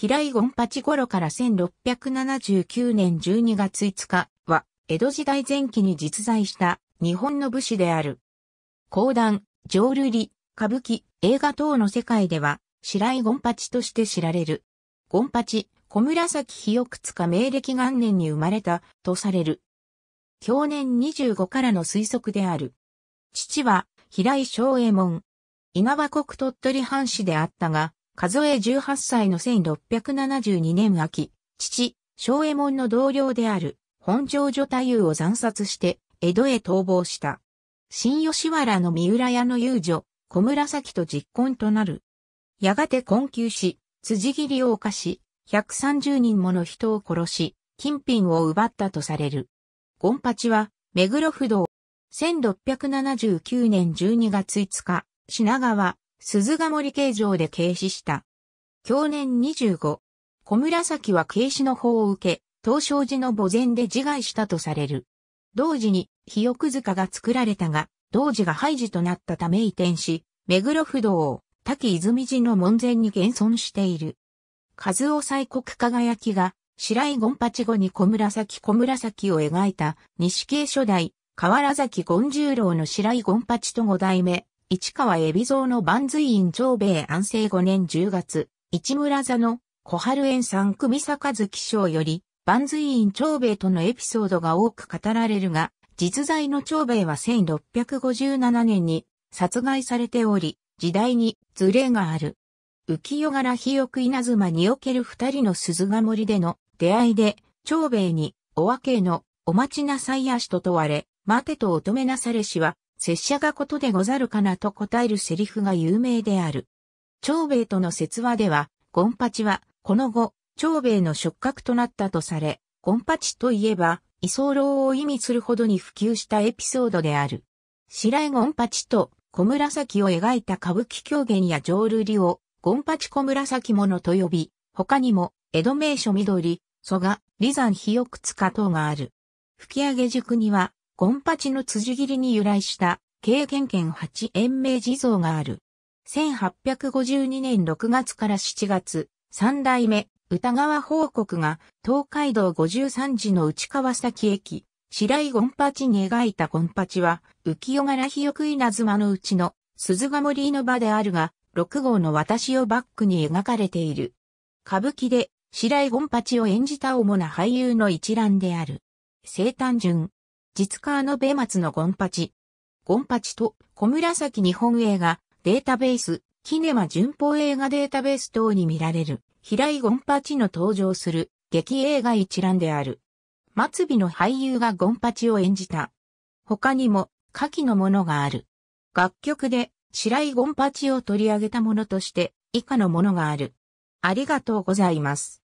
平井権八頃から1679年12月5日は、江戸時代前期に実在した日本の武士である。講談、浄瑠璃、歌舞伎、映画等の世界では、白井権八として知られる。権八、小紫日奥塚明暦元年に生まれた、とされる。去年25からの推測である。父は、平井正右衛門。稲葉国鳥取藩士であったが、数え18歳の1672年秋、父、昭右衛門の同僚である、本城女太夫を惨殺して、江戸へ逃亡した。新吉原の三浦屋の遊女、小紫と実婚となる。やがて困窮し、辻斬りを犯し、130人もの人を殺し、金品を奪ったとされる。ゴンパチは、目黒不動。1679年12月5日、品川、鈴ヶ森形状で軽視した。去年25。小紫は軽視の法を受け、東照寺の墓前で自害したとされる。同時に、日翼塚が作られたが、同時が廃寺となったため移転し、目黒不動を滝泉寺の門前に現存している。数尾西国輝きが、白井権八後に小紫小紫を描いた、西系初代、河原崎権十郎の白井権八と五代目、市川海老蔵の万随院長兵衛安政5年10月、市村座の小春園三組坂月賞より、万随院長兵衛とのエピソードが多く語られるが、実在の長兵衛は1657年に殺害されており、時代にズレがある。浮世柄肥沃稲妻における二人の鈴ヶ森での出会いで、長兵衛に、お分けの、お待ちなさい足と問われ、待てとお女めなされしは、拙者がことでござるかなと答えるセリフが有名である。長兵衛との説話では、ゴンパチは、この後、長兵衛の触覚となったとされ、ゴンパチといえば、居候を意味するほどに普及したエピソードである。白井ゴンパチと小紫を描いた歌舞伎狂言や浄瑠璃を、ゴンパチ小紫物と呼び、他にも、江戸名所緑、蘇我、李山肥よ塚等がある。吹上塾には、ゴンパチの辻斬りに由来した経験圏8延命地蔵がある。1852年6月から7月、三代目、歌川報告が東海道53寺の内川崎駅、白井ゴンパチに描いたゴンパチは、浮世柄ひよく稲妻のうちの鈴ヶ森の場であるが、六号の私をバックに描かれている。歌舞伎で白井ゴンパチを演じた主な俳優の一覧である。生誕順、実家の米松のゴンパチ。ゴンパチと小紫日本映画データベース、キネマ順法映画データベース等に見られる、平井ゴンパチの登場する劇映画一覧である。末尾の俳優がゴンパチを演じた。他にも、下記のものがある。楽曲で白井ゴンパチを取り上げたものとして、以下のものがある。ありがとうございます。